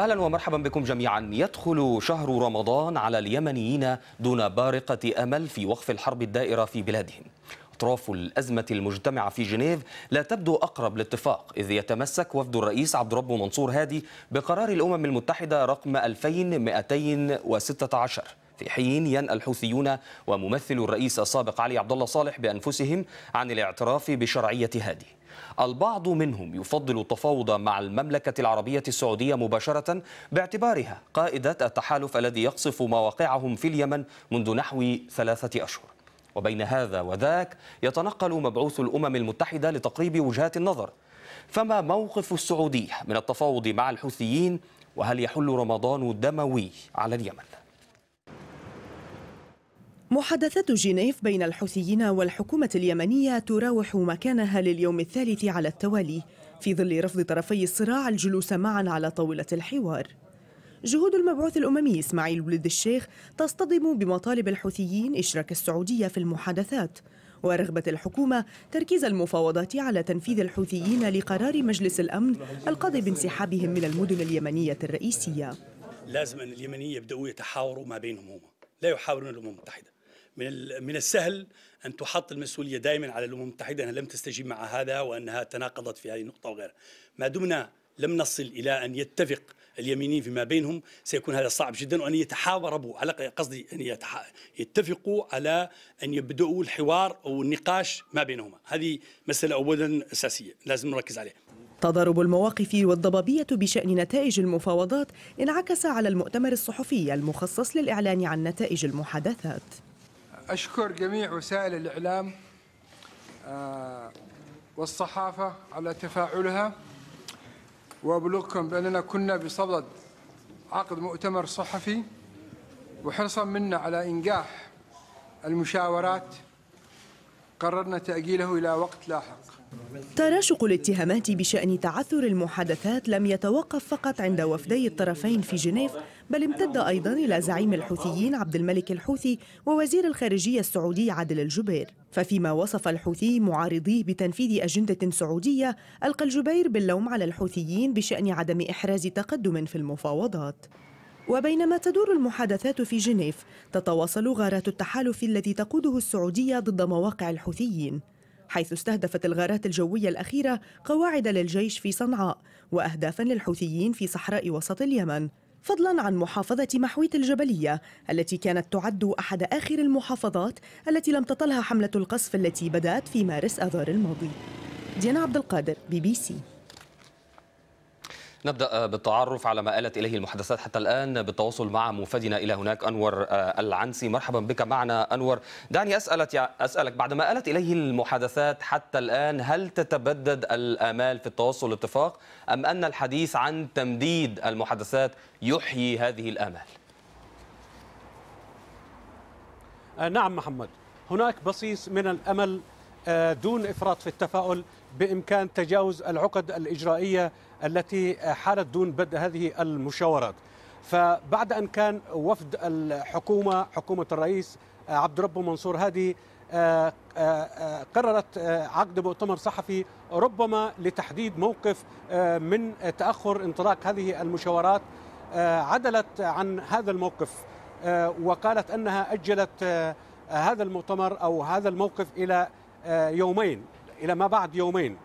اهلا ومرحبا بكم جميعا يدخل شهر رمضان على اليمنيين دون بارقه امل في وقف الحرب الدائره في بلادهم أطراف الأزمة المجتمعة في جنيف لا تبدو أقرب لاتفاق إذ يتمسك وفد الرئيس عبد ربه منصور هادي بقرار الأمم المتحدة رقم 2216 في حين ينأى الحوثيون وممثل الرئيس السابق علي عبد الله صالح بأنفسهم عن الاعتراف بشرعية هادي البعض منهم يفضل التفاوض مع المملكة العربية السعودية مباشرة باعتبارها قائدة التحالف الذي يقصف مواقعهم في اليمن منذ نحو ثلاثة أشهر وبين هذا وذاك يتنقل مبعوث الأمم المتحدة لتقريب وجهات النظر فما موقف السعودية من التفاوض مع الحوثيين وهل يحل رمضان الدموي على اليمن؟ محادثات جنيف بين الحوثيين والحكومة اليمنية تراوح مكانها لليوم الثالث على التوالي في ظل رفض طرفي الصراع الجلوس معا على طاولة الحوار جهود المبعوث الأممي إسماعيل ولد الشيخ تصطدم بمطالب الحوثيين إشراك السعودية في المحادثات ورغبة الحكومة تركيز المفاوضات على تنفيذ الحوثيين لقرار مجلس الأمن القاضي بانسحابهم من المدن اليمنية الرئيسية لازم أن اليمنيين يبدأوا يتحاوروا ما بينهم هم لا يحاورون الأمم المتحدة من من السهل ان تحط المسؤوليه دائما على الامم المتحده انها لم تستجيب مع هذا وانها تناقضت في هذه النقطه وغيرها. ما دمنا لم نصل الى ان يتفق اليمينيين فيما بينهم سيكون هذا صعب جدا وان يتحاوروا على قصدي ان يتفقوا على ان يبداوا الحوار او النقاش ما بينهما، هذه مساله اولا اساسيه لازم نركز عليها. تضارب المواقف والضبابية بشأن نتائج المفاوضات انعكس على المؤتمر الصحفي المخصص للإعلان عن نتائج المحادثات أشكر جميع وسائل الإعلام آه، والصحافة على تفاعلها وأبلغكم بأننا كنا بصدد عقد مؤتمر صحفي وحرصا منا على إنجاح المشاورات قررنا تأجيله إلى وقت لاحق تراشق الاتهامات بشأن تعثر المحادثات لم يتوقف فقط عند وفدي الطرفين في جنيف بل امتد أيضا إلى زعيم الحوثيين عبد الملك الحوثي ووزير الخارجية السعودي عادل الجبير ففيما وصف الحوثي معارضيه بتنفيذ أجندة سعودية ألقى الجبير باللوم على الحوثيين بشأن عدم إحراز تقدم في المفاوضات وبينما تدور المحادثات في جنيف تتواصل غارات التحالف الذي تقوده السعودية ضد مواقع الحوثيين حيث استهدفت الغارات الجوية الأخيرة قواعد للجيش في صنعاء وأهدافا للحوثيين في صحراء وسط اليمن فضلا عن محافظة محويت الجبلية التي كانت تعد أحد آخر المحافظات التي لم تطلها حملة القصف التي بدأت في مارس آذار الماضي ديانا عبد القادر بي بي سي نبدأ بالتعرف على ما آلت إليه المحادثات حتى الآن بالتواصل مع موفدنا إلى هناك أنور آه، العنسي مرحبا بك معنا أنور دعني أسألك, أسألك بعد ما آلت إليه المحادثات حتى الآن هل تتبدد الآمال في التوصل لاتفاق أم أن الحديث عن تمديد المحادثات يحيي هذه الآمال آه، نعم محمد هناك بصيص من الأمل آه، دون افراط في التفاؤل بامكان تجاوز العقد الاجرائيه التي حالت دون بدء هذه المشاورات. فبعد ان كان وفد الحكومه حكومه الرئيس آه، عبد ربه منصور هادي آه، قررت عقد مؤتمر صحفي ربما لتحديد موقف من تاخر انطلاق هذه المشاورات عدلت عن هذا الموقف وقالت انها اجلت هذا المؤتمر او هذا الموقف الى آه، يومين إلى ما بعد يومين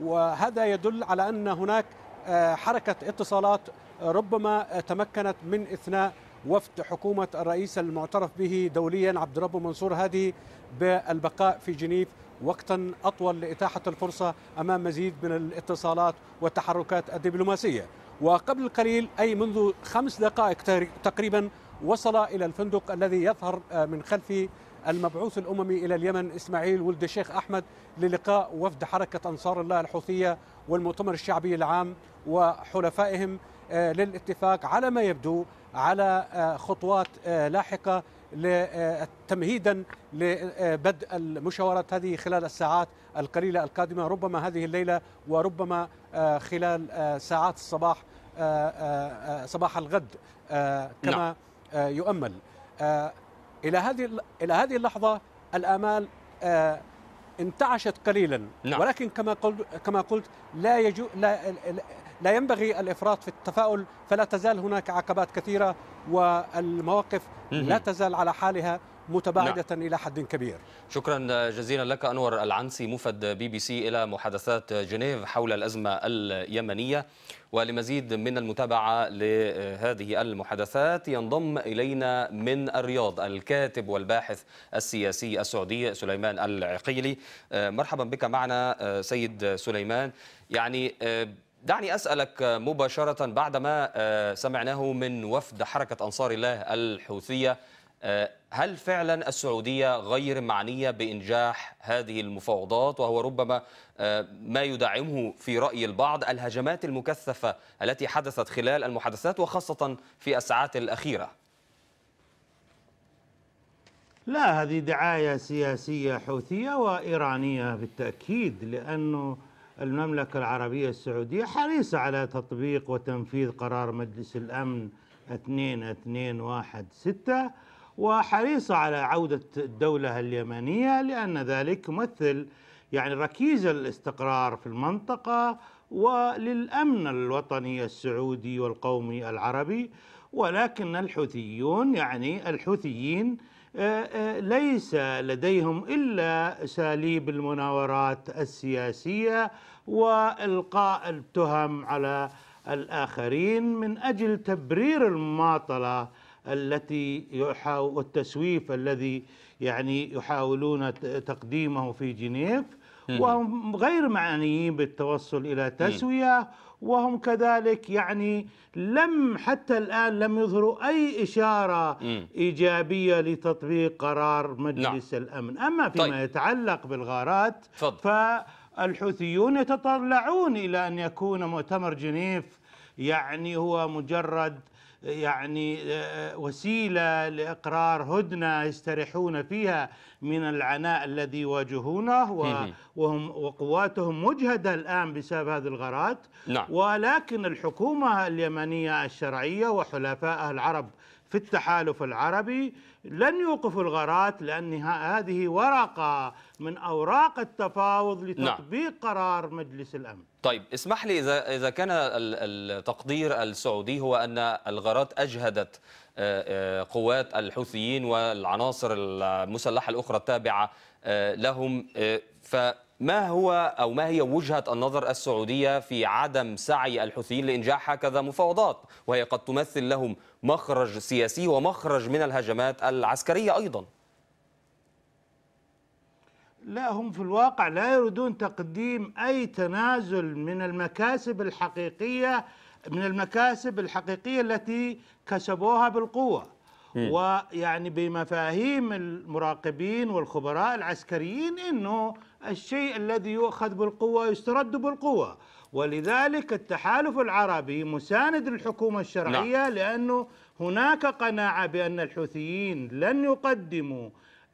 وهذا يدل على أن هناك آه، حركة اتصالات ربما تمكنت من إثناء وفد حكومة الرئيس المعترف به دوليا عبد ربه منصور هادي بالبقاء في جنيف وقتا أطول لإتاحة الفرصة أمام مزيد من الاتصالات والتحركات الدبلوماسية وقبل قليل أي منذ خمس دقائق تقريبا وصل إلى الفندق الذي يظهر آه، من خلفه المبعوث الأممي إلى اليمن إسماعيل ولد الشيخ أحمد للقاء وفد حركة أنصار الله الحوثية والمؤتمر الشعبي العام وحلفائهم آه، للاتفاق على ما يبدو على آه، خطوات آه، لاحقة تمهيدا لبدء المشاورات هذه خلال الساعات القليلة القادمة ربما هذه الليلة وربما خلال ساعات الصباح صباح الغد كما نعم. يؤمل الى هذه الى هذه اللحظه الامال آه، انتعشت قليلا نعم. ولكن كما قلت كما قلت لا يجو لا لا ينبغي الافراط في التفاؤل فلا تزال هناك عقبات كثيره والمواقف لا تزال على حالها نعم. متباعدة نعم. إلى حد كبير شكرا جزيلا لك أنور العنسي مفد بي بي سي إلى محادثات جنيف حول الأزمة اليمنية ولمزيد من المتابعة لهذه المحادثات ينضم إلينا من الرياض الكاتب والباحث السياسي السعودي سليمان العقيلي مرحبا بك معنا سيد سليمان يعني دعني أسألك مباشرة بعدما آه، سمعناه من وفد حركة أنصار الله الحوثية آه، هل فعلا السعودية غير معنية بإنجاح هذه المفاوضات وهو ربما آه، ما يدعمه في رأي البعض الهجمات المكثفة التي حدثت خلال المحادثات وخاصة في الساعات الأخيرة لا هذه دعاية سياسية حوثية وإيرانية بالتأكيد لأنه المملكة العربية السعودية حريصة على تطبيق وتنفيذ قرار مجلس الأمن 2216 وحريصة على عودة الدولة اليمنية لأن ذلك يمثل يعني ركيزة الاستقرار في المنطقة وللأمن الوطني السعودي والقومي العربي ولكن الحوثيون يعني الحوثيين آه، آه، ليس لديهم إلا أساليب المناورات السياسية وإلقاء التهم على الآخرين من أجل تبرير المماطلة التي يحاول والتسويف الذي يعني يحاولون تقديمه في جنيف وهم غير معنيين بالتوصل الى تسويه وهم كذلك يعني لم حتى الان لم يظهروا اي اشاره ايجابيه لتطبيق قرار مجلس نعم. الامن، اما فيما طيب. يتعلق بالغارات فضل. فالحوثيون يتطلعون الى ان يكون مؤتمر جنيف يعني هو مجرد يعني آه، وسيله لاقرار هدنه يستريحون فيها من العناء الذي يواجهونه وهم وقواتهم مجهده الان بسبب هذه الغارات نعم. ولكن الحكومه اليمنيه الشرعيه وحلفائها العرب في التحالف العربي لن يوقفوا الغارات لأن هذه ورقة من أوراق التفاوض نعم. لتطبيق نعم. قرار مجلس الأمن طيب اسمح لي إذا, إذا كان التقدير السعودي هو أن الغارات أجهدت آه، آه، قوات الحوثيين والعناصر المسلحة الأخرى التابعة آه، لهم ف ما هو أو ما هي وجهة النظر السعودية في عدم سعي الحوثيين لإنجاح هكذا مفاوضات وهي قد تمثل لهم مخرج سياسي ومخرج من الهجمات العسكرية أيضا لا هم في الواقع لا يريدون تقديم أي تنازل من المكاسب الحقيقية من المكاسب الحقيقية التي كسبوها بالقوة ويعني بمفاهيم المراقبين والخبراء العسكريين أنه الشيء الذي يؤخذ بالقوة يسترد بالقوة ولذلك التحالف العربي مساند للحكومة الشرعية لا. نعم. لأنه هناك قناعة بأن الحوثيين لن يقدموا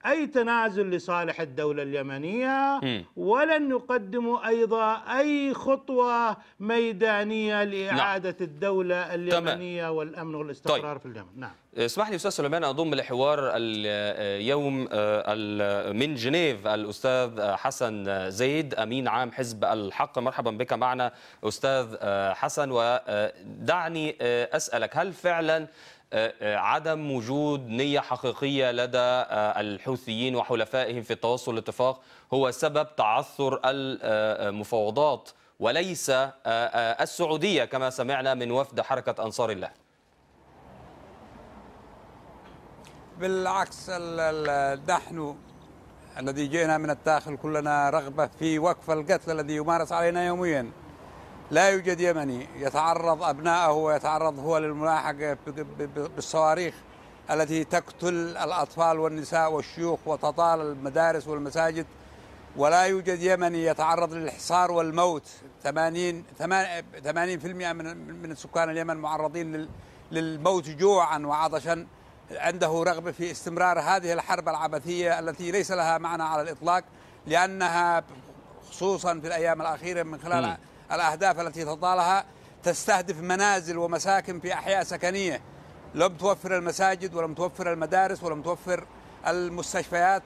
أي تنازل لصالح الدولة اليمنية ولن يقدموا أيضا أي خطوة ميدانية لإعادة نعم. الدولة اليمنية تمام. والأمن والاستقرار طيب. في اليمن نعم اسمح لي استاذ سليمان اضم لحوار اليوم آه، من جنيف الاستاذ آه، حسن آه، زيد امين عام حزب الحق مرحبا بك معنا استاذ حسن ودعني اسالك هل فعلا عدم وجود نية حقيقية لدى آه، الحوثيين وحلفائهم في التوصل لاتفاق هو سبب تعثر المفاوضات وليس آه، آه، السعودية كما سمعنا من وفد حركة أنصار الله بالعكس نحن الذي جئنا من الداخل كلنا رغبة في وقف القتل الذي يمارس علينا يوميا لا يوجد يمني يتعرض أبنائه ويتعرض هو للملاحقة بالصواريخ التي تقتل الأطفال والنساء والشيوخ وتطال المدارس والمساجد ولا يوجد يمني يتعرض للحصار والموت 80 80% من من سكان اليمن معرضين للموت جوعا وعطشا عنده رغبة في استمرار هذه الحرب العبثية التي ليس لها معنى على الإطلاق لأنها خصوصا في الأيام الأخيرة من خلال م. الأهداف التي تطالها تستهدف منازل ومساكن في أحياء سكنية لم توفر المساجد ولم توفر المدارس ولم توفر المستشفيات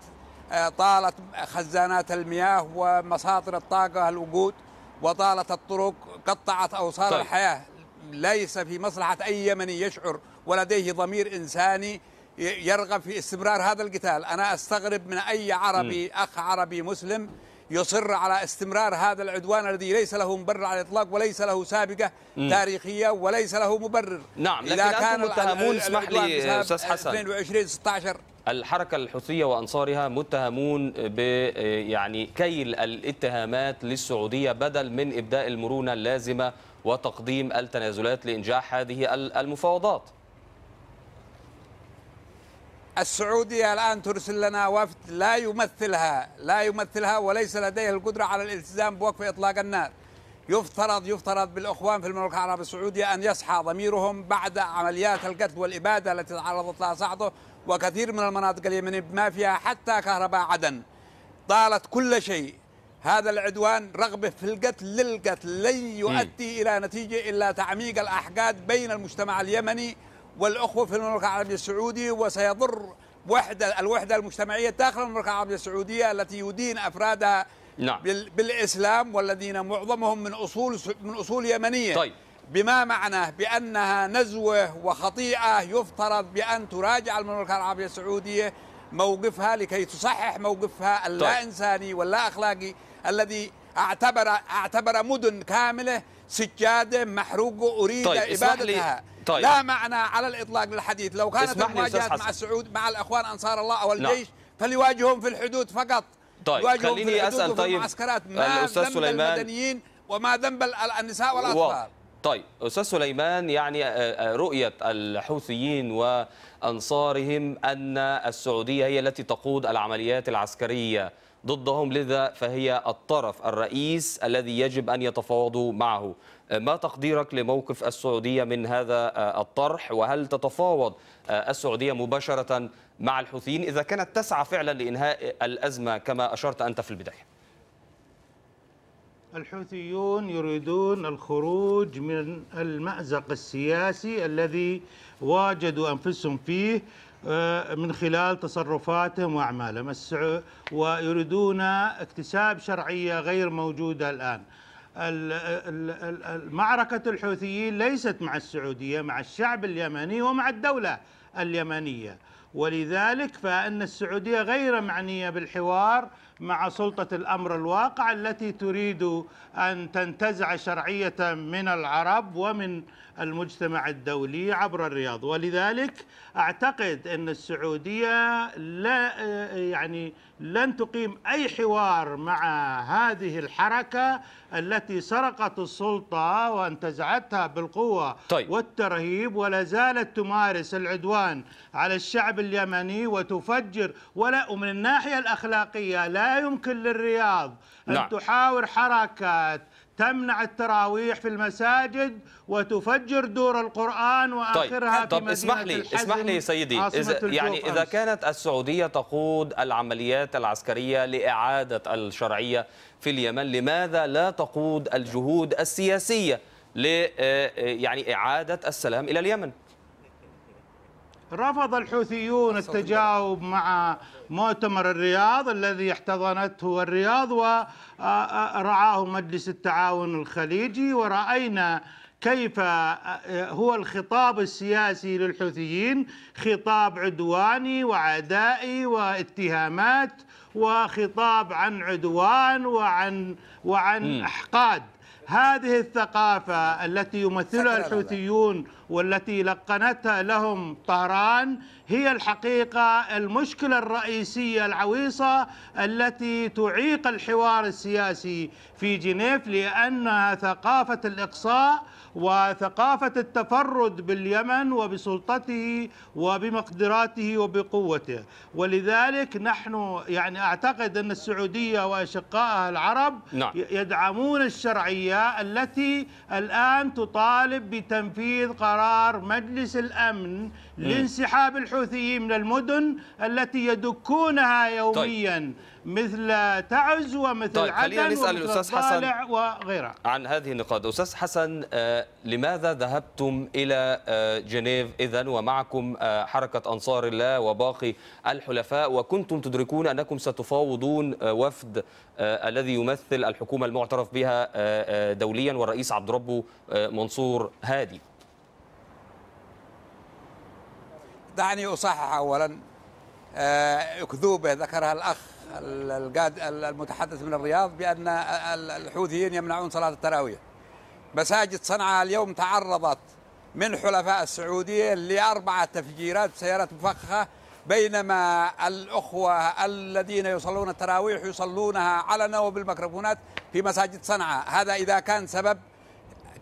آه، طالت خزانات المياه ومصادر الطاقة الوقود وطالت الطرق قطعت أوصال طيب. الحياة ليس في مصلحة أي يمني يشعر ولديه ضمير إنساني يرغب في استمرار هذا القتال أنا أستغرب من أي عربي م. أخ عربي مسلم يصر على استمرار هذا العدوان الذي ليس له مبرر على الاطلاق وليس له سابقه م. تاريخيه وليس له مبرر نعم لكن اذا كان متهمون اسمح لي استاذ حسن 22 16 الحركة الحوثية وأنصارها متهمون ب يعني كيل الاتهامات للسعودية بدل من إبداء المرونة اللازمة وتقديم التنازلات لإنجاح هذه المفاوضات السعودية الآن ترسل لنا وفد لا يمثلها لا يمثلها وليس لديه القدرة على الالتزام بوقف إطلاق النار يفترض يفترض بالإخوان في المملكة العربية السعودية أن يصحى ضميرهم بعد عمليات القتل والإبادة التي تعرضت لها صعده وكثير من المناطق اليمنية ما فيها حتى كهرباء عدن طالت كل شيء هذا العدوان رغبة في القتل للقتل لن يؤدي إلى نتيجة إلا تعميق الأحقاد بين المجتمع اليمني والأخوة في المملكة العربية السعودية وسيضر وحدة الوحدة المجتمعية داخل المملكة العربية السعودية التي يدين أفرادها نعم. بالإسلام والذين معظمهم من أصول من أصول يمنية طيب. بما معناه بأنها نزوة وخطيئة يفترض بأن تراجع المملكة العربية السعودية موقفها لكي تصحح موقفها اللا طيب. إنساني واللا أخلاقي الذي اعتبر اعتبر مدن كاملة سجادة محروقة أريد طيب. إبادتها طيب. لا معنى على الإطلاق للحديث لو كانت المواجهات مع السعود مع الأخوان أنصار الله أو نعم. الجيش نعم. فليواجههم في الحدود فقط طيب خليني أسأل طيب المعسكرات ما الأستاذ ذنب سليمان المدنيين وما ذنب النساء والأطفال طيب أستاذ سليمان يعني آه، آه، رؤية الحوثيين وأنصارهم أن السعودية هي التي تقود العمليات العسكرية ضدهم لذا فهي الطرف الرئيس الذي يجب أن يتفاوضوا معه ما تقديرك لموقف السعودية من هذا آه، الطرح وهل تتفاوض آه، السعودية مباشرة مع الحوثيين إذا كانت تسعى فعلا لإنهاء الأزمة كما أشرت أنت في البداية الحوثيون يريدون الخروج من المأزق السياسي الذي واجدوا أنفسهم فيه آه، من خلال تصرفاتهم وأعمالهم ويريدون اكتساب شرعية غير موجودة الآن معركة الحوثيين ليست مع السعودية مع الشعب اليمني ومع الدولة اليمنية ولذلك فإن السعودية غير معنية بالحوار مع سلطة الأمر الواقع التي تريد أن تنتزع شرعية من العرب ومن المجتمع الدولي عبر الرياض ولذلك أعتقد أن السعودية لا يعني لن تقيم أي حوار مع هذه الحركة التي سرقت السلطة وانتزعتها بالقوة طيب. والترهيب ولا زالت تمارس العدوان على الشعب اليمني وتفجر ولا ومن الناحية الأخلاقية لا لا يمكن للرياض أن نعم. تحاور حركات تمنع التراويح في المساجد وتفجر دور القرآن طيب، وآخرها طيب. في مدينة اسمح لي اسمح لي سيدي إذا يعني إذا كانت السعودية تقود العمليات العسكرية لإعادة الشرعية في اليمن لماذا لا تقود الجهود السياسية ل آه، آه، يعني إعادة السلام إلى اليمن؟ رفض الحوثيون التجاوب مع مؤتمر الرياض الذي احتضنته الرياض ورعاه مجلس التعاون الخليجي ورأينا كيف هو الخطاب السياسي للحوثيين خطاب عدواني وعدائي واتهامات وخطاب عن عدوان وعن وعن احقاد هذه الثقافة التي يمثلها الحوثيون والتي لقنتها لهم طهران هي الحقيقة المشكلة الرئيسية العويصة التي تعيق الحوار السياسي في جنيف لأنها ثقافة الإقصاء وثقافة التفرد باليمن وبسلطته وبمقدراته وبقوته ولذلك نحن يعني أعتقد أن السعودية وأشقائها العرب نعم. يدعمون الشرعية التي الآن تطالب بتنفيذ قرار مجلس الأمن لانسحاب الحوثيين من المدن التي يدكونها طيب. يوميا طيب. مثل تعز ومثل طيب عدن خلينا نسال الاستاذ حسن وغيرها عن هذه النقاط استاذ حسن آه، لماذا ذهبتم الى آه، جنيف اذا ومعكم آه، حركه انصار الله وباقي الحلفاء وكنتم تدركون انكم ستفاوضون وفد الذي يمثل الحكومه المعترف بها دوليا والرئيس عبد ربه منصور هادي دعني اصحح اولا اكذوبه ذكرها الاخ القاد المتحدث من الرياض بأن الحوثيين يمنعون صلاة التراويح مساجد صنعاء اليوم تعرضت من حلفاء السعودية لأربعة تفجيرات بسيارات مفخخة بينما الأخوة الذين يصلون التراويح يصلونها علنا وبالميكروفونات في مساجد صنعاء هذا إذا كان سبب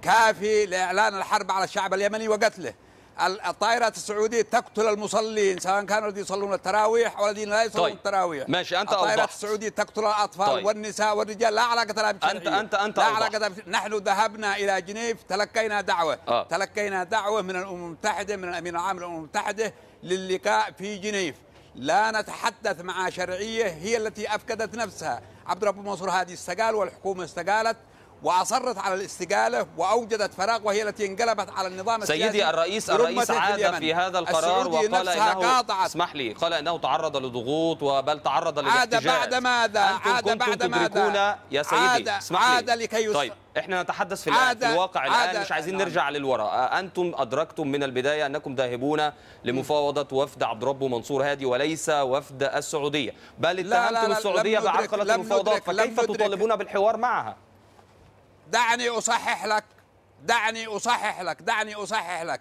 كافي لإعلان الحرب على الشعب اليمني وقتله الطائرات السعودية تقتل المصلين سواء كانوا الذين يصلون التراويح أو الذين لا يصلون طيب. التراويح ماشي أنت الطائرات أوضحت. السعودية تقتل الأطفال طيب. والنساء والرجال لا علاقة لها بالشرعية أنت أنت أنت لا علاقة بش... نحن ذهبنا إلى جنيف تلقينا دعوة آه. تلقينا دعوة من الأمم المتحدة من الأمين العام للأمم المتحدة للقاء في جنيف لا نتحدث مع شرعية هي التي أفقدت نفسها عبد الرب منصور هادي استقال والحكومة استقالت واصرت على الاستقاله واوجدت فراغ وهي التي انقلبت على النظام السياسي سيدي الرئيس الرئيس عاد في, هذا القرار وقال انه قاطعت. اسمح لي قال انه تعرض لضغوط وبل تعرض للاحتجاج عاد بعد ماذا عاد بعد ماذا يا سيدي عاد اسمح لي عاد لكي طيب احنا نتحدث في, في الواقع الان مش عايزين نعم. نرجع للوراء انتم ادركتم من البدايه انكم ذاهبون لمفاوضه وفد عبد ربه منصور هادي وليس وفد السعوديه بل اتهمتم السعوديه بعرقله المفاوضات فكيف تطالبون بالحوار معها دعني أصحح لك دعني أصحح لك دعني أصحح لك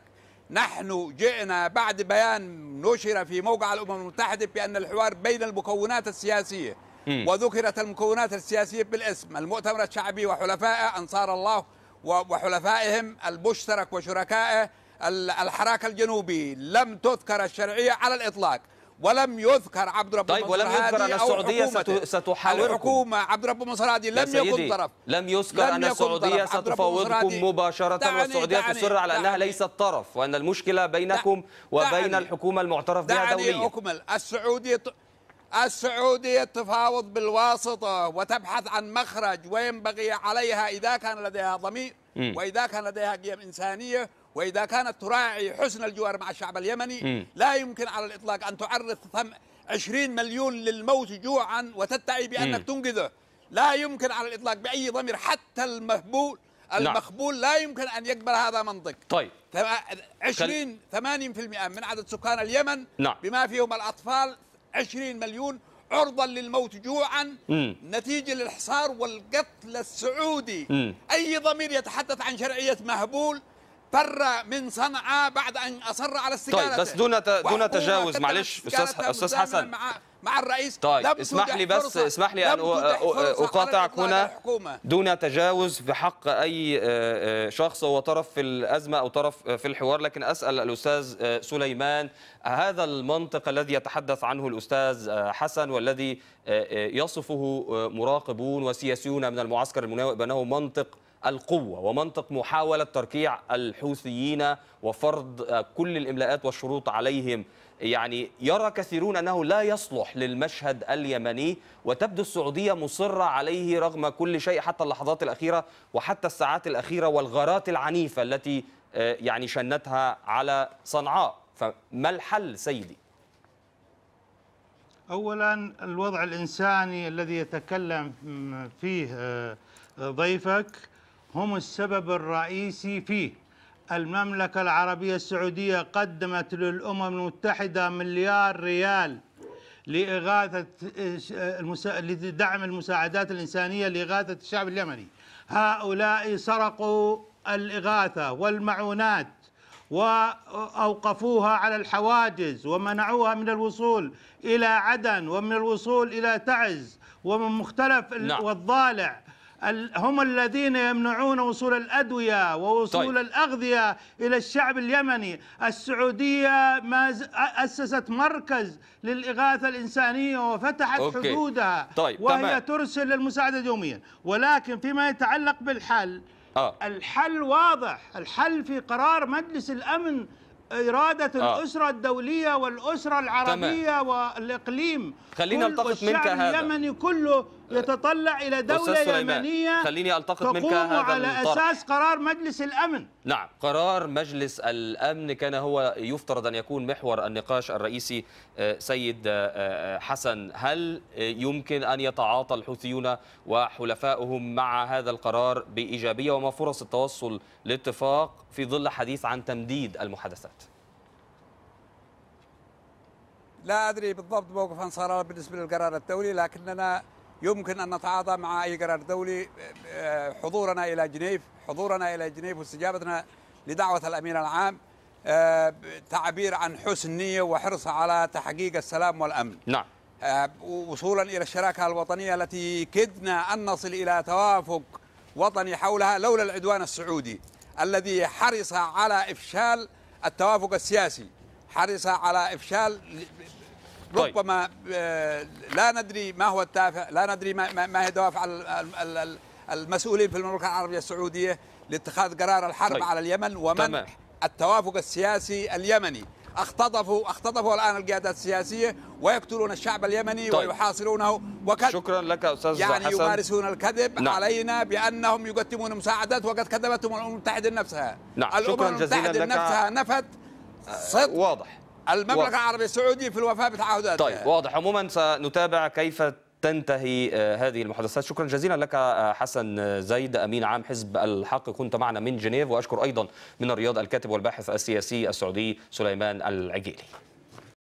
نحن جئنا بعد بيان نشر في موقع الأمم المتحدة بأن الحوار بين المكونات السياسية وذكرت المكونات السياسية بالاسم المؤتمر الشعبي وحلفائه أنصار الله وحلفائهم المشترك وشركائه الحراك الجنوبي لم تذكر الشرعية على الإطلاق ولم يذكر عبد رب طيب ولم يذكر ان السعوديه ستحاور الحكومه عبد رب مصر هذه لم يكن طرف لم يذكر لم ان السعوديه ستفاوضكم مباشره دعني والسعوديه دعني تصر على انها ليست طرف وان المشكله بينكم وبين الحكومه المعترف بها دوليا دعني اكمل السعوديه السعودية تفاوض بالواسطة وتبحث عن مخرج وينبغي عليها إذا كان لديها ضمير وإذا كان لديها قيم إنسانية وإذا كانت تراعي حسن الجوار مع الشعب اليمني م. لا يمكن على الإطلاق أن تعرض 20 مليون للموت جوعا وتدعي بأنك م. تنقذه لا يمكن على الإطلاق بأي ضمير حتى المهبول نعم. المخبول لا يمكن أن يقبل هذا منطق طيب 20 80% من عدد سكان اليمن نعم. بما فيهم الأطفال 20 مليون عرضا للموت جوعا مم. نتيجة للحصار والقتل السعودي مم. أي ضمير يتحدث عن شرعية مهبول فر من صنعاء بعد ان اصر على استقالته طيب بس دون دون تجاوز معلش استاذ استاذ حسن مع مع الرئيس طيب اسمح لي بس اسمح لي ان اقاطعك هنا دون تجاوز بحق اي آه، آه، شخص هو طرف في الازمه او طرف في الحوار لكن اسال الاستاذ آه، سليمان هذا المنطق الذي يتحدث عنه الاستاذ حسن والذي يصفه مراقبون وسياسيون من المعسكر المناوئ بانه منطق القوة ومنطق محاولة تركيع الحوثيين وفرض كل الإملاءات والشروط عليهم يعني يرى كثيرون أنه لا يصلح للمشهد اليمني وتبدو السعودية مصرة عليه رغم كل شيء حتى اللحظات الأخيرة وحتى الساعات الأخيرة والغارات العنيفة التي آه، يعني شنتها على صنعاء فما الحل سيدي؟ أولا الوضع الإنساني الذي يتكلم فيه آه، ضيفك هم السبب الرئيسي فيه المملكة العربية السعودية قدمت للأمم المتحدة مليار ريال لإغاثة المسا... لدعم المساعدات الإنسانية لإغاثة الشعب اليمني هؤلاء سرقوا الإغاثة والمعونات وأوقفوها على الحواجز ومنعوها من الوصول إلى عدن ومن الوصول إلى تعز ومن مختلف نعم. والضالع هم الذين يمنعون وصول الأدوية ووصول طيب. الأغذية إلى الشعب اليمني السعودية ما أسست مركز للإغاثة الإنسانية وفتحت أوكي. حدودها طيب. وهي طبعا. ترسل للمساعدة يوميا ولكن فيما يتعلق بالحل آه. الحل واضح الحل في قرار مجلس الأمن إرادة آه. الأسرة الدولية والأسرة العربية تمام. والإقليم خلينا نلتقط منك هذا اليمني كله آه، يتطلع إلى دولة يمنية خليني ألتقط منك هذا على الطرح. أساس قرار مجلس الأمن نعم قرار مجلس الأمن كان هو يفترض أن يكون محور النقاش الرئيسي آه، سيد آه، حسن هل يمكن أن يتعاطى الحوثيون وحلفائهم مع هذا القرار بإيجابية وما فرص التوصل لاتفاق في ظل حديث عن تمديد المحادثات لا أدري بالضبط موقف أنصار الله بالنسبة للقرار الدولي لكننا يمكن أن نتعاطى مع أي قرار دولي آه، آه، حضورنا إلى جنيف حضورنا إلى جنيف واستجابتنا لدعوة الأمين العام آه، تعبير عن حسن نية وحرص على تحقيق السلام والأمن نعم وصولا إلى الشراكة الوطنية التي كدنا أن نصل إلى توافق وطني حولها لولا العدوان السعودي الذي حرص على إفشال التوافق السياسي حرص على إفشال طيب. ربما آه، لا ندري ما هو التافه لا ندري ما, ما هي دوافع المسؤولين في المملكه العربيه السعوديه لاتخاذ قرار الحرب طيب. على اليمن ومن تمام. التوافق السياسي اليمني اختطفوا اختطفوا الان القيادات السياسيه ويقتلون الشعب اليمني طيب. ويحاصرونه وقد شكرا لك استاذ يعني حسن. يمارسون الكذب نعم. علينا بانهم يقدمون مساعدات وقد كذبتهم الامم المتحده نفسها نعم. الامم المتحده نفسها نفت آه، صدق واضح المملكه و... العربيه السعوديه في الوفاء بتعهداتها طيب واضح عموما سنتابع كيف تنتهي آه، هذه المحادثات شكرا جزيلا لك آه، حسن زيد أمين عام حزب الحق كنت معنا من جنيف وأشكر أيضا من الرياض الكاتب والباحث السياسي السعودي سليمان العجيلي